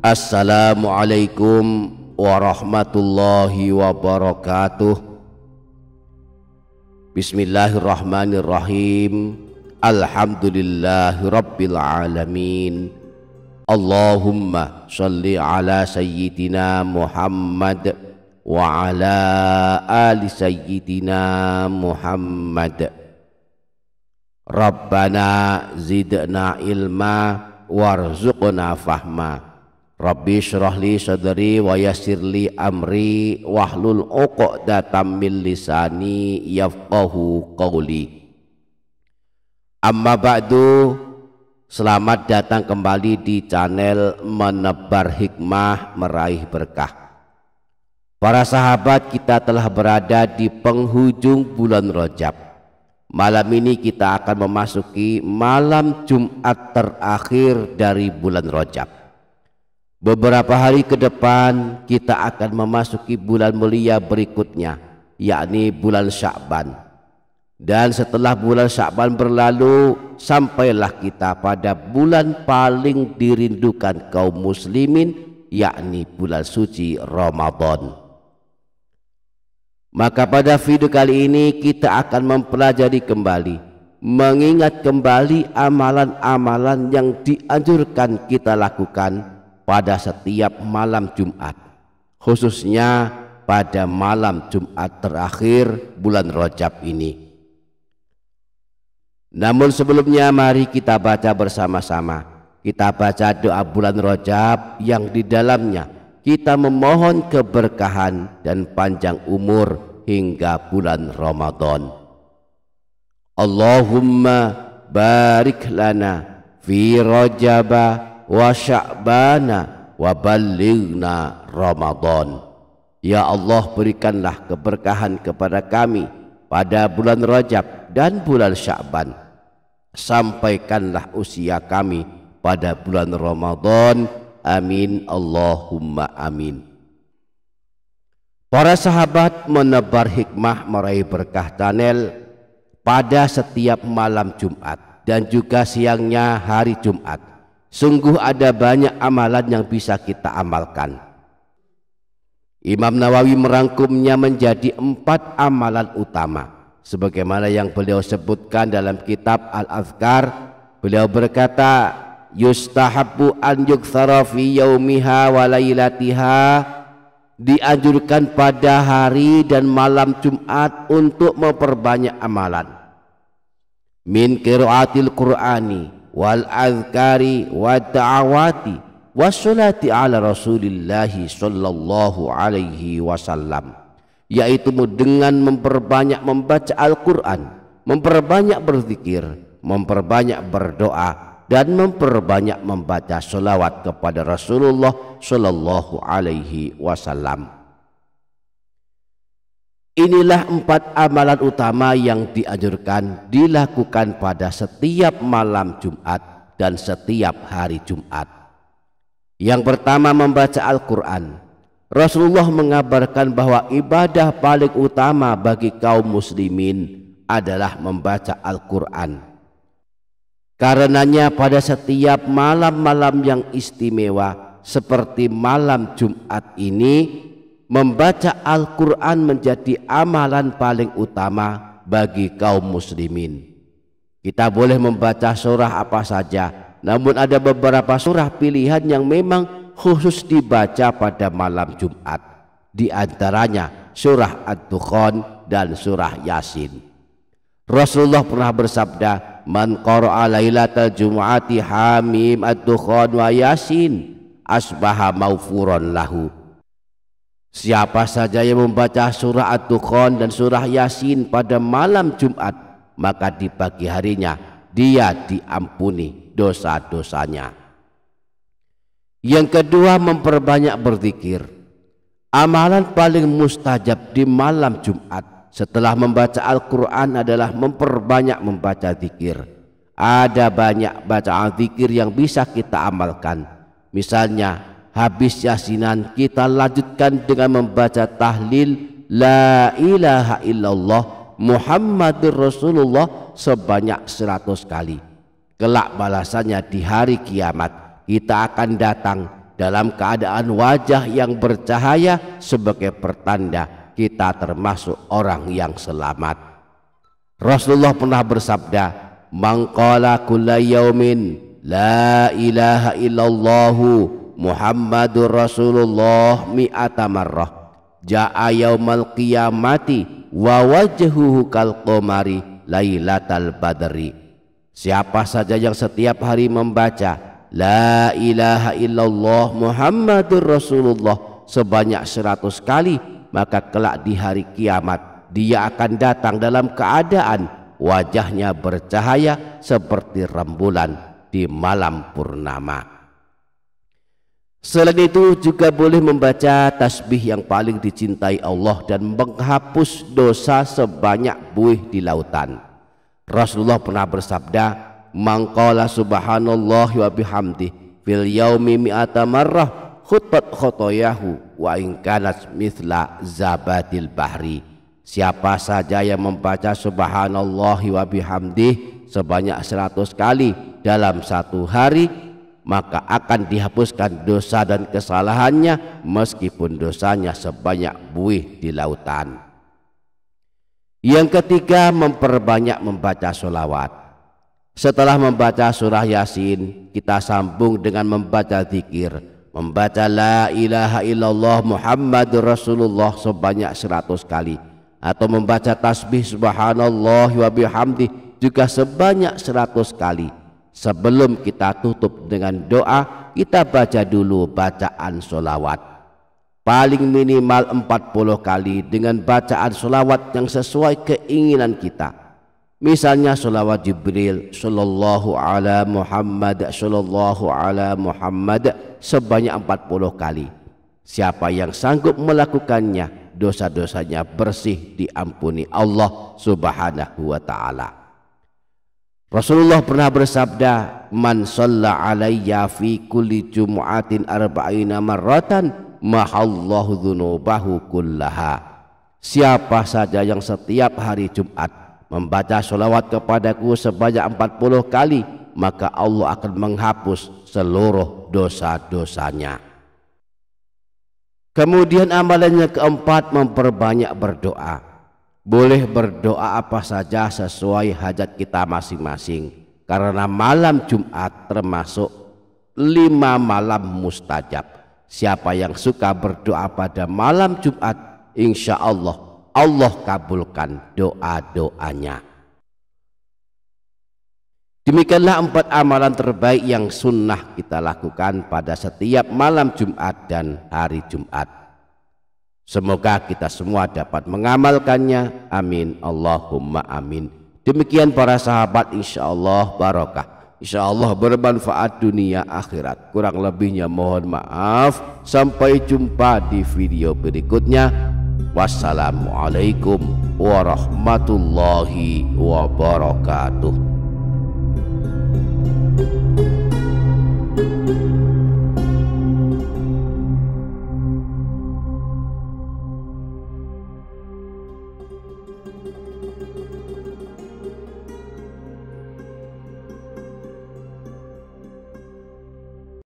Assalamualaikum warahmatullahi wabarakatuh Bismillahirrahmanirrahim Alhamdulillahirabbil Allahumma shalli ala sayyidina Muhammad wa ala ali sayyidina Muhammad Rabbana zidna ilma warzuqna fahma Rabbi syrah sadri wa amri wahlul 'uqdatam min lisani yafqahu qawli. Amma ba'du Selamat datang kembali di channel Menebar Hikmah Meraih Berkah Para sahabat kita telah berada di penghujung bulan Rojab Malam ini kita akan memasuki malam Jumat terakhir dari bulan Rojab Beberapa hari ke depan kita akan memasuki bulan mulia berikutnya, yakni bulan Sya'ban. Dan setelah bulan Sya'ban berlalu, sampailah kita pada bulan paling dirindukan kaum muslimin, yakni bulan suci Ramadan. Maka pada video kali ini kita akan mempelajari kembali mengingat kembali amalan-amalan yang dianjurkan kita lakukan pada setiap malam Jumat, khususnya pada malam Jumat terakhir bulan Rajab ini. Namun sebelumnya mari kita baca bersama-sama. Kita baca doa bulan Rajab yang di dalamnya kita memohon keberkahan dan panjang umur hingga bulan Ramadan. Allahumma barik lana fi rajaba wa sya'bana wa ballighna Ramadan. Ya Allah berikanlah keberkahan kepada kami pada bulan Rajab dan bulan Sya'ban. Sampaikanlah usia kami pada bulan Ramadan. Amin Allahumma amin. Para sahabat menebar hikmah meraih berkah Tanel pada setiap malam Jumat dan juga siangnya hari Jumat sungguh ada banyak amalan yang bisa kita amalkan. Imam Nawawi merangkumnya menjadi empat amalan utama. Sebagaimana yang beliau sebutkan dalam kitab Al-Azkar, beliau berkata, Yustahabu an yukthara yaumiha wa dianjurkan pada hari dan malam Jumat untuk memperbanyak amalan min qiraatil Qur'ani wal azkari wa ta'awati wassalati ala rasulillahi sallallahu alaihi wasallam yaitu dengan memperbanyak membaca Al-Quran memperbanyak berzikir memperbanyak berdoa dan memperbanyak membaca sholawat kepada Rasulullah Shallallahu Alaihi Wasallam. Inilah empat amalan utama yang dianjurkan dilakukan pada setiap malam Jumat dan setiap hari Jumat. Yang pertama membaca Al-Quran. Rasulullah mengabarkan bahwa ibadah paling utama bagi kaum muslimin adalah membaca Al-Quran. Karenanya pada setiap malam-malam yang istimewa seperti malam Jumat ini membaca Al-Quran menjadi amalan paling utama bagi kaum muslimin. Kita boleh membaca surah apa saja, namun ada beberapa surah pilihan yang memang khusus dibaca pada malam Jumat. Di antaranya surah Ad-Dukhan dan surah Yasin. Rasulullah pernah bersabda, "Man qara'a lailatal jum'ati hamim ad-dukhan wa yasin asbaha maufuron lahu." Siapa saja yang membaca surah At-Dukhan dan surah Yasin pada malam Jumat, maka di pagi harinya dia diampuni dosa-dosanya. Yang kedua memperbanyak berzikir. Amalan paling mustajab di malam Jumat setelah membaca Al-Quran adalah memperbanyak membaca zikir. Ada banyak bacaan zikir yang bisa kita amalkan. Misalnya habis yasinan kita lanjutkan dengan membaca tahlil la ilaha illallah Muhammadur Rasulullah sebanyak seratus kali kelak balasannya di hari kiamat kita akan datang dalam keadaan wajah yang bercahaya sebagai pertanda kita termasuk orang yang selamat Rasulullah pernah bersabda mangkala kulla yaumin la ilaha illallahu Muhammadur Rasulullah mi'ata marrah ja'a yaumal qiyamati wa wajhuhu kal qamari lailatal badri Siapa saja yang setiap hari membaca La ilaha illallah Muhammadur Rasulullah sebanyak seratus kali maka kelak di hari kiamat dia akan datang dalam keadaan wajahnya bercahaya seperti rembulan di malam purnama. Selain itu juga boleh membaca tasbih yang paling dicintai Allah dan menghapus dosa sebanyak buih di lautan. Rasulullah pernah bersabda, "Mangqala subhanallah wa bihamdi fil yaumi mi'ata marrah khutbat khotoyahu wa in kanat mithla zabatil bahri." Siapa saja yang membaca subhanallah wa bihamdi sebanyak 100 kali dalam satu hari maka akan dihapuskan dosa dan kesalahannya meskipun dosanya sebanyak buih di lautan. Yang ketiga memperbanyak membaca solawat. Setelah membaca surah Yasin, kita sambung dengan membaca zikir, membaca la ilaha illallah Muhammadur Rasulullah sebanyak seratus kali atau membaca tasbih subhanallah wa bihamdi juga sebanyak seratus kali Sebelum kita tutup dengan doa, kita baca dulu bacaan solawat. Paling minimal 40 kali dengan bacaan solawat yang sesuai keinginan kita. Misalnya solawat Jibril Sallallahu ala Muhammad Sallallahu ala Muhammad Sebanyak 40 kali Siapa yang sanggup melakukannya Dosa-dosanya bersih diampuni Allah Subhanahu wa ta'ala Rasulullah pernah bersabda, "Man shalla alayya fi kulli jum'atin arba'ina marratan, mahallahu dzunubahu kullaha." Siapa saja yang setiap hari Jumat membaca sholawat kepadaku sebanyak 40 kali, maka Allah akan menghapus seluruh dosa-dosanya. Kemudian amalannya keempat memperbanyak berdoa boleh berdoa apa saja sesuai hajat kita masing-masing karena malam Jumat termasuk lima malam mustajab siapa yang suka berdoa pada malam Jumat insya Allah Allah kabulkan doa-doanya demikianlah empat amalan terbaik yang sunnah kita lakukan pada setiap malam Jumat dan hari Jumat Semoga kita semua dapat mengamalkannya. Amin. Allahumma amin. Demikian para sahabat insya Allah barokah. Insya Allah bermanfaat dunia akhirat. Kurang lebihnya mohon maaf. Sampai jumpa di video berikutnya. Wassalamualaikum warahmatullahi wabarakatuh.